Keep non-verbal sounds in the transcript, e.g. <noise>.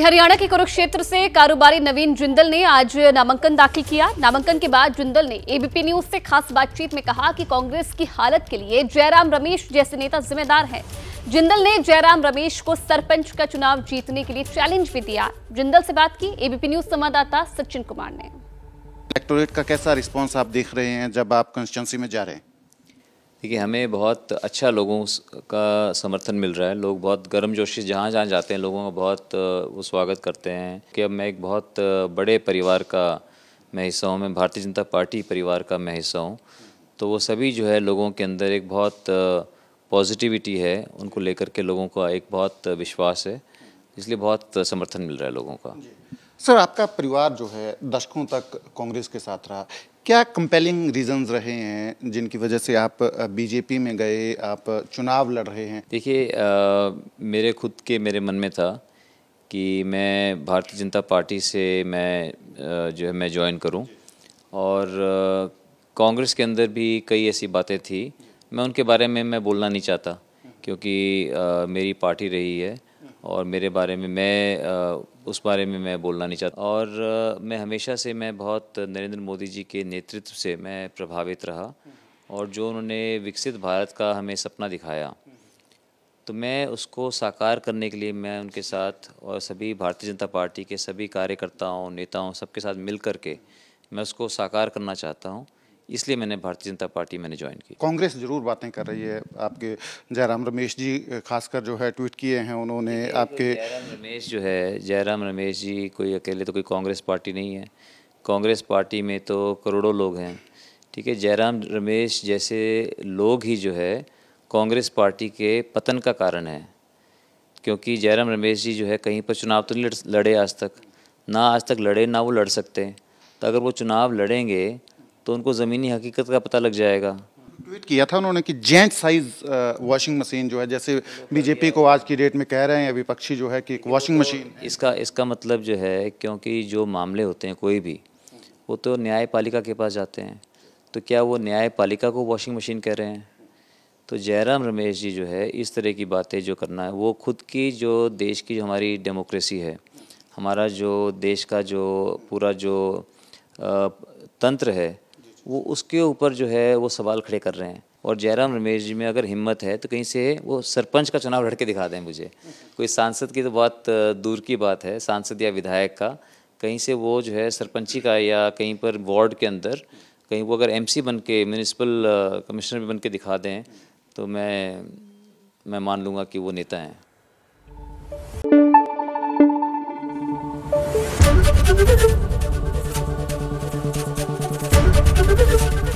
हरियाणा के कुरुक्षेत्र से कारोबारी नवीन जिंदल ने आज नामांकन दाखिल किया नामांकन के बाद जिंदल ने एबीपी न्यूज से खास बातचीत में कहा कि कांग्रेस की हालत के लिए जयराम रमेश जैसे नेता जिम्मेदार हैं जिंदल ने जयराम रमेश को सरपंच का चुनाव जीतने के लिए चैलेंज भी दिया जिंदल से बात की एबीपी न्यूज संवाददाता सचिन कुमार ने इलेक्टोरेट का कैसा रिस्पॉन्स आप देख रहे हैं जब आप कंस्टिट्यूंसी में जा रहे हैं देखिए हमें बहुत अच्छा लोगों का समर्थन मिल रहा है लोग बहुत गर्म जोशी जहाँ जहाँ जाते हैं लोगों का बहुत वो स्वागत करते हैं कि अब मैं एक बहुत बड़े परिवार का मैं हिस्सा हूँ मैं भारतीय जनता पार्टी परिवार का मैं हिस्सा हूँ तो वो सभी जो है लोगों के अंदर एक बहुत पॉजिटिविटी है उनको लेकर के लोगों का एक बहुत विश्वास है इसलिए बहुत समर्थन मिल रहा है लोगों का सर आपका परिवार जो है दशकों तक कांग्रेस के साथ रहा क्या कंपेलिंग रीजंस रहे हैं जिनकी वजह से आप बीजेपी में गए आप चुनाव लड़ रहे हैं देखिए मेरे खुद के मेरे मन में था कि मैं भारतीय जनता पार्टी से मैं आ, जो है मैं ज्वाइन करूं और कांग्रेस के अंदर भी कई ऐसी बातें थी मैं उनके बारे में मैं बोलना नहीं चाहता क्योंकि आ, मेरी पार्टी रही है और मेरे बारे में मैं आ, उस बारे में मैं बोलना नहीं चाहता और मैं हमेशा से मैं बहुत नरेंद्र मोदी जी के नेतृत्व से मैं प्रभावित रहा और जो उन्होंने विकसित भारत का हमें सपना दिखाया तो मैं उसको साकार करने के लिए मैं उनके साथ और सभी भारतीय जनता पार्टी के सभी कार्यकर्ताओं नेताओं सबके साथ मिल कर के मैं उसको साकार करना चाहता हूँ इसलिए मैंने भारतीय जनता पार्टी मैंने ज्वाइन की कांग्रेस जरूर बातें कर रही है आपके जयराम रमेश जी खासकर जो है ट्वीट किए हैं उन्होंने आपके जयराम रमेश जो है जयराम रमेश जी कोई अकेले तो कोई कांग्रेस पार्टी नहीं है कांग्रेस पार्टी में तो करोड़ों लोग हैं ठीक है जयराम रमेश जैसे लोग ही जो है कांग्रेस पार्टी के पतन का कारण है क्योंकि जयराम रमेश जी जो है कहीं पर चुनाव तो नहीं लड़े आज तक ना आज तक लड़े ना वो लड़ सकते तो अगर वो चुनाव लड़ेंगे तो उनको ज़मीनी हकीकत का पता लग जाएगा ट्वीट किया था उन्होंने कि जेंट साइज वॉशिंग मशीन जो है जैसे बीजेपी को आज की डेट में कह रहे हैं विपक्षी जो है कि एक वॉशिंग मशीन इसका इसका मतलब जो है क्योंकि जो मामले होते हैं कोई भी वो तो न्यायपालिका के पास जाते हैं तो क्या वो न्यायपालिका को वॉशिंग मशीन कह रहे हैं तो जयराम रमेश जी जो है इस तरह की बातें जो करना है वो खुद की जो देश की जो हमारी डेमोक्रेसी है हमारा जो देश का जो पूरा जो तंत्र है वो उसके ऊपर जो है वो सवाल खड़े कर रहे हैं और जयराम रमेश जी में अगर हिम्मत है तो कहीं से वो सरपंच का चुनाव लड़के दिखा दें मुझे कोई सांसद की तो बहुत दूर की बात है सांसद या विधायक का कहीं से वो जो है सरपंची का या कहीं पर वार्ड के अंदर कहीं वो अगर एमसी बन के म्यूनिसपल कमिश्नर भी बन के दिखा दें तो मैं मैं मान लूँगा कि वो नेता हैं <laughs>